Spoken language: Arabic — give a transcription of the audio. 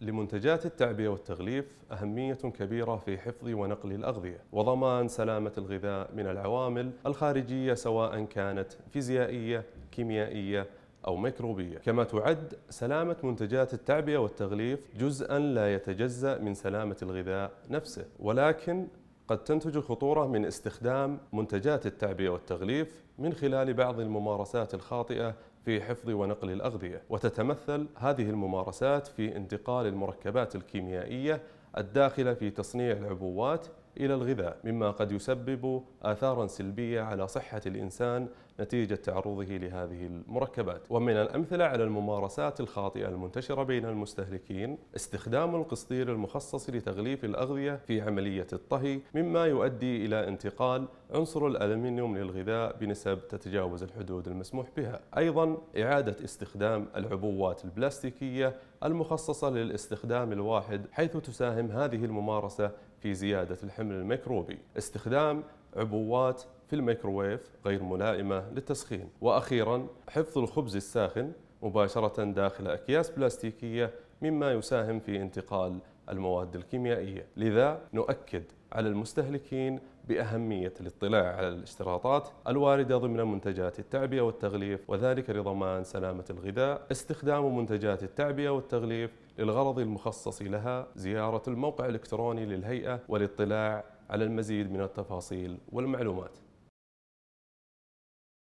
لمنتجات التعبئة والتغليف أهمية كبيرة في حفظ ونقل الأغذية وضمان سلامة الغذاء من العوامل الخارجية سواء كانت فيزيائية، كيميائية أو ميكروبية كما تعد سلامة منتجات التعبئة والتغليف جزءا لا يتجزأ من سلامة الغذاء نفسه ولكن قد تنتج خطورة من استخدام منتجات التعبئة والتغليف من خلال بعض الممارسات الخاطئة في حفظ ونقل الأغذية، وتتمثل هذه الممارسات في انتقال المركبات الكيميائية الداخلة في تصنيع العبوات إلى الغذاء مما قد يسبب آثارا سلبية على صحة الإنسان نتيجة تعرضه لهذه المركبات ومن الأمثلة على الممارسات الخاطئة المنتشرة بين المستهلكين استخدام القصدير المخصص لتغليف الأغذية في عملية الطهي مما يؤدي إلى انتقال عنصر الألمنيوم للغذاء بنسب تتجاوز الحدود المسموح بها أيضا إعادة استخدام العبوات البلاستيكية المخصصة للاستخدام الواحد حيث تساهم هذه الممارسة في زيادة الحمل الميكروبي استخدام عبوات في الميكروويف غير ملائمة للتسخين وأخيرا حفظ الخبز الساخن مباشرة داخل أكياس بلاستيكية مما يساهم في انتقال المواد الكيميائية لذا نؤكد على المستهلكين بأهمية الاطلاع على الاشتراطات الواردة ضمن منتجات التعبئة والتغليف وذلك لضمان سلامة الغذاء استخدام منتجات التعبئة والتغليف للغرض المخصص لها زيارة الموقع الإلكتروني للهيئة والاطلاع على المزيد من التفاصيل والمعلومات